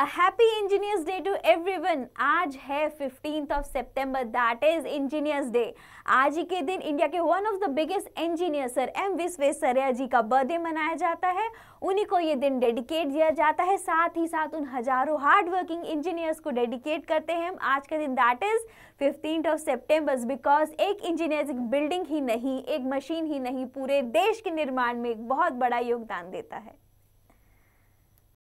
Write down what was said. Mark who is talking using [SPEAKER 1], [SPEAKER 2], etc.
[SPEAKER 1] a happy engineers day to everyone आज है fifteen of सितंबर दैट इज इंजीनियर्स डे आज ही के दिन इंडिया के one of the biggest engineer sir M Visvesvaraya ji का बर्थडे मनाया जाता है उन्हीं को ये दिन डेडिकेट दिया जाता है साथ ही साथ उन हजारों हार्डवर्किंग इंजीनियर्स को डेडिकेट करते हैं हम आज का दिन that is fifteen of September because एक इंजीनियर बिल्डिंग ही नहीं एक मशीन ही नहीं पूरे देश के निर्माण में एक बहुत बड़ा योगदान देता है